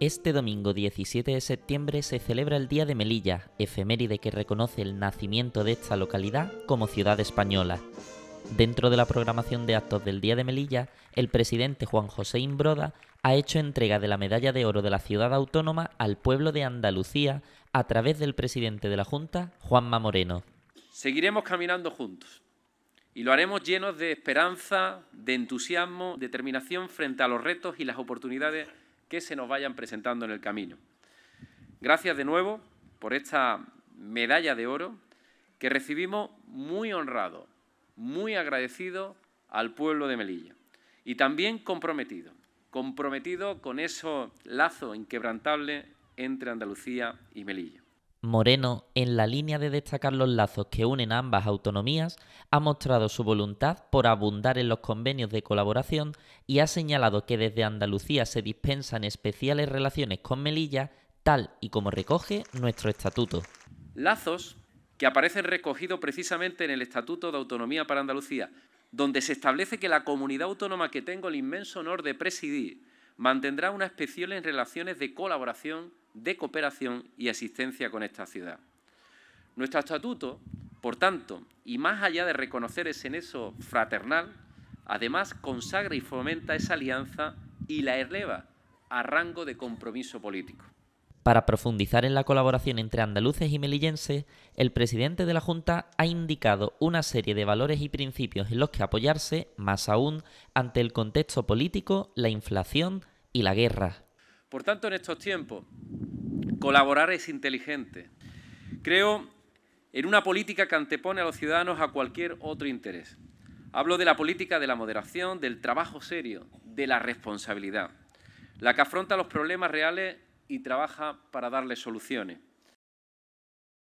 Este domingo 17 de septiembre se celebra el Día de Melilla, efeméride que reconoce el nacimiento de esta localidad como ciudad española. Dentro de la programación de actos del Día de Melilla, el presidente Juan José Imbroda ha hecho entrega de la Medalla de Oro de la Ciudad Autónoma al pueblo de Andalucía a través del presidente de la Junta, Juanma Moreno. Seguiremos caminando juntos y lo haremos llenos de esperanza, de entusiasmo, determinación frente a los retos y las oportunidades que se nos vayan presentando en el camino. Gracias de nuevo por esta medalla de oro que recibimos muy honrado, muy agradecido al pueblo de Melilla y también comprometido, comprometido con ese lazo inquebrantable entre Andalucía y Melilla. Moreno, en la línea de destacar los lazos que unen ambas autonomías, ha mostrado su voluntad por abundar en los convenios de colaboración y ha señalado que desde Andalucía se dispensan especiales relaciones con Melilla, tal y como recoge nuestro estatuto. Lazos que aparecen recogidos precisamente en el Estatuto de Autonomía para Andalucía, donde se establece que la comunidad autónoma que tengo el inmenso honor de presidir mantendrá unas especiales relaciones de colaboración de cooperación y asistencia con esta ciudad. Nuestro estatuto, por tanto, y más allá de reconocer ese nexo fraternal, además consagra y fomenta esa alianza y la eleva a rango de compromiso político. Para profundizar en la colaboración entre andaluces y melillenses, el presidente de la Junta ha indicado una serie de valores y principios en los que apoyarse, más aún ante el contexto político, la inflación y la guerra. Por tanto, en estos tiempos Colaborar es inteligente. Creo en una política que antepone a los ciudadanos a cualquier otro interés. Hablo de la política de la moderación, del trabajo serio, de la responsabilidad, la que afronta los problemas reales y trabaja para darles soluciones.